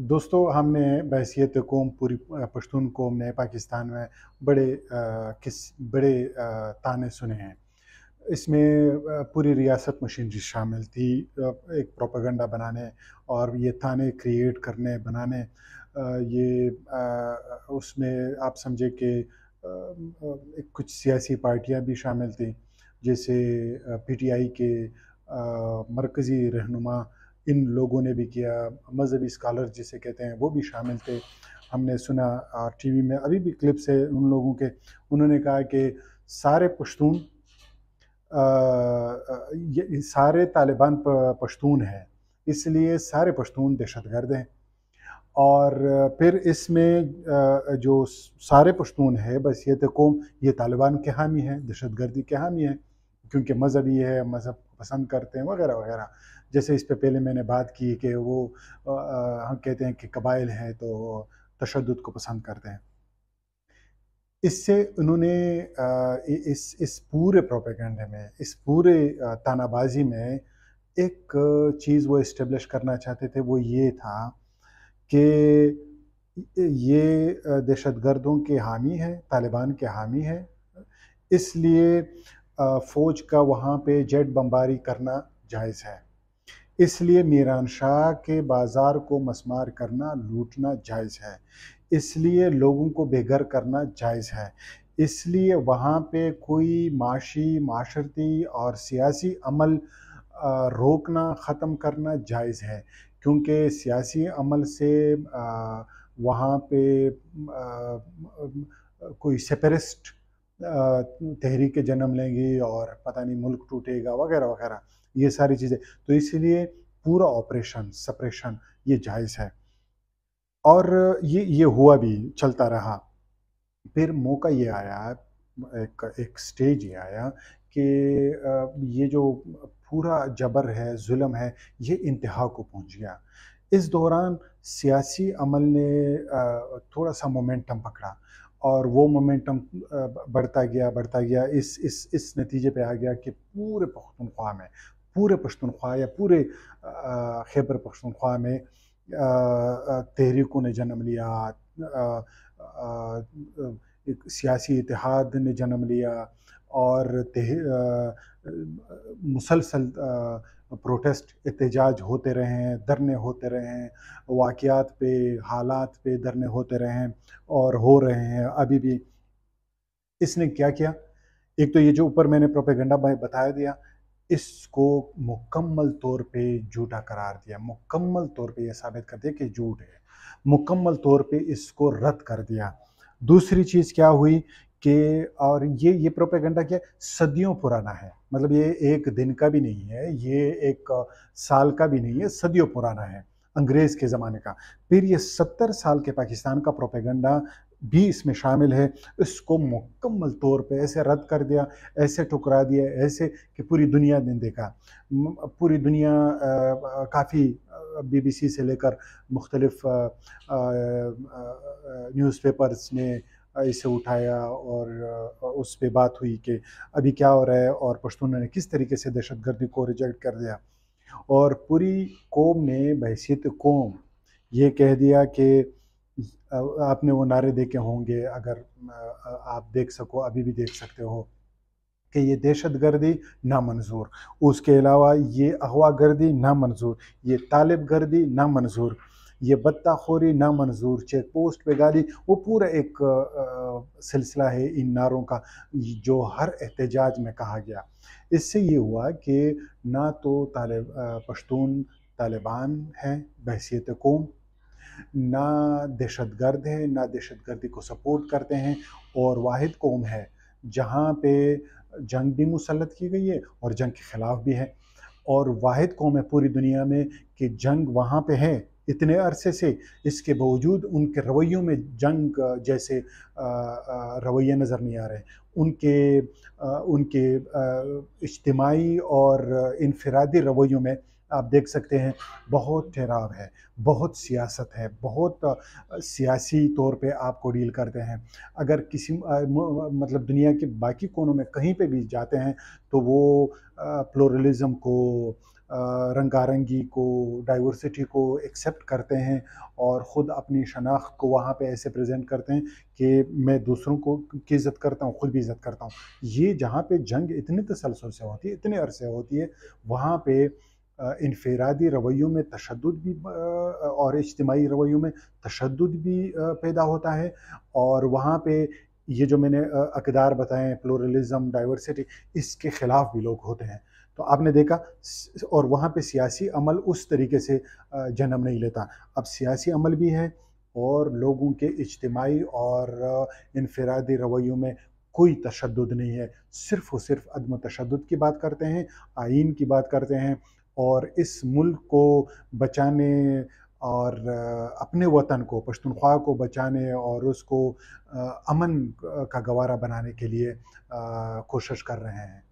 दोस्तों हमने बहसीत कौम पूरी पश्तून कौम ने पाकिस्तान में बड़े आ, किस बड़े आ, ताने सुने हैं इसमें पूरी रियासत मशीनरी शामिल थी एक प्रोपागंडा बनाने और ये ताने क्रिएट करने बनाने ये उसमें आप समझे कि कुछ सियासी पार्टियां भी शामिल थी जैसे पीटीआई के मरकज़ी रहनुमा इन लोगों ने भी किया मजहबी स्कॉलर जिसे कहते हैं वो भी शामिल थे हमने सुना और टीवी में अभी भी क्लिप्स है उन लोगों के उन्होंने कहा कि सारे पश्तून सारे तालिबान पश्तून हैं इसलिए सारे पश्तून दहशत गर्द हैं और फिर इसमें जो सारे पश्तून है बस ये तो कौम ये तालिबान के हामी हैं दहशत गर्दी के हामी हैं क्योंकि मज़हब ये है मज़हब पसंद करते हैं वगैरह वगैरह जैसे इस पर पहले मैंने बात की कि वो आ, हम कहते हैं कि कबाइल हैं तो तशद को पसंद करते हैं इससे उन्होंने इस इस पूरे प्रोपेगेंडे में इस पूरे तानाबाजी में एक चीज़ वो इस्टेब्लिश करना चाहते थे वो ये था कि ये दहशत गर्दों के हामी हैं तालिबान के हामी हैं इसलिए फ़ौज का वहाँ पे जेट बमबारी करना जायज़ है इसलिए मीरान शाह के बाज़ार को मसमार करना लूटना जायज़ है इसलिए लोगों को बेघर करना जायज़ है इसलिए वहाँ पे कोई माशी माशरती और सियासी अमल रोकना ख़त्म करना जायज़ है क्योंकि सियासी अमल से वहाँ पे कोई सेपरिस्ट तहरीक के जन्म लेंगी और पता नहीं मुल्क टूटेगा वगैरह वगैरह ये सारी चीज़ें तो इसलिए पूरा ऑपरेशन सप्रेशन ये जायज़ है और ये ये हुआ भी चलता रहा फिर मौका ये आया एक एक स्टेज ये आया कि ये जो पूरा जबर है जुल्म है ये इंतहा को पहुंच गया इस दौरान सियासी अमल ने थोड़ा सा मोमेंटम पकड़ा और वो मोमेंटम बढ़ता गया बढ़ता गया इस इस इस नतीजे पे आ गया कि पूरे पख्तनख्वा में पूरे पश्तनख्वा या पूरे खैबर पख्तनख्वा में तहरीकों ने जन्म लिया एक सियासी इतिहाद ने जन्म लिया और मुसलसल प्रोटेस्ट एहतजाज होते रहे हैं धरने होते रहे हैं वाक़ात पे हालात पे धरने होते रहे हैं और हो रहे हैं अभी भी इसने क्या किया एक तो ये जो ऊपर मैंने प्रोपेगेंडा बताया दिया इसको मुकम्मल तौर पे झूठा करार दिया मुकम्मल तौर पे ये साबित कर दिया कि झूठ है मुकम्मल तौर पे इसको रद्द कर दिया दूसरी चीज़ क्या हुई कि और ये ये प्रोपेगेंडा क्या सदियों पुराना है मतलब ये एक दिन का भी नहीं है ये एक साल का भी नहीं है सदियों पुराना है अंग्रेज़ के ज़माने का फिर ये सत्तर साल के पाकिस्तान का प्रोपेगेंडा भी इसमें शामिल है इसको मुकम्मल तौर पे ऐसे रद्द कर दिया ऐसे ठुकरा दिया ऐसे कि पूरी दुनिया ने देखा पूरी दुनिया काफ़ी बीबीसी से लेकर मुख्तलिफ न्यूज़पेपर्स ने इसे उठाया और उस पर बात हुई कि अभी क्या हो रहा है और पश्तूनों ने किस तरीके से दहशत गर्दी को रिजेक्ट कर दिया और पूरी कौम ने बहसीत कौम ये कह दिया कि आपने वो नारे देखे होंगे अगर आप देख सको अभी भी देख सकते हो कि ये दहशत गर्दी नामंजूर उसके अलावा ये अगवा गर्दी नामंजूर ये तालिब गर्दी नामंजूर ये बदताखोरी नामंजूर चेक पोस्ट पे गाड़ी वो पूरा एक सिलसिला है इन नारों का जो हर एहतजाज में कहा गया इससे ये हुआ कि ना तो तालिब पश्तून तालिबान हैं बहसीत कौम ना दहशत गर्द है ना दहशत गर्दी को सपोर्ट करते हैं और वाहिद कौम है जहाँ पे जंग भी मुसलत की गई है और जंग के ख़िलाफ़ भी है और वाहिद कौम है पूरी दुनिया में कि जंग वहाँ पे है इतने अरसे से इसके बावजूद उनके रवैयों में जंग जैसे रवैये नज़र नहीं आ रहे उनके उनके इज्तमाही और इनफरादी रवैयों में आप देख सकते हैं बहुत ठहराव है बहुत सियासत है बहुत सियासी तौर पे आपको डील करते हैं अगर किसी मतलब दुनिया के बाकी कोनों में कहीं पे भी जाते हैं तो वो प्लोरलिज़म को रंगारंगी को डाइवर्सिटी को एक्सेप्ट करते हैं और ख़ुद अपनी शनाख्त को वहाँ पे ऐसे प्रेजेंट करते हैं कि मैं दूसरों को की इज़्ज़त करता हूँ ख़ुद भी इज़्ज़त करता हूँ ये जहाँ पे जंग इतने तसलसल से होती है इतने अरसे होती है वहाँ पे इनफरादी रवैयों में तशद भी और इज्तमाही रवैयों में तशद भी पैदा होता है और वहाँ पे ये जो मैंने अकदार बताएं प्लोरलिज़म डाइवर्सिटी इसके ख़िलाफ़ भी लोग होते हैं तो आपने देखा और वहाँ पे सियासी अमल उस तरीके से जन्म नहीं लेता अब सियासी अमल भी है और लोगों के इज्तमाही और इनफरादी रवैयों में कोई तशद नहीं है सिर्फ और सिर्फ अदम तशद की बात करते हैं आइन की बात करते हैं और इस मुल्क को बचाने और अपने वतन को पश्तनख्वा को बचाने और उसको अमन का गवारा बनाने के लिए कोशिश कर रहे हैं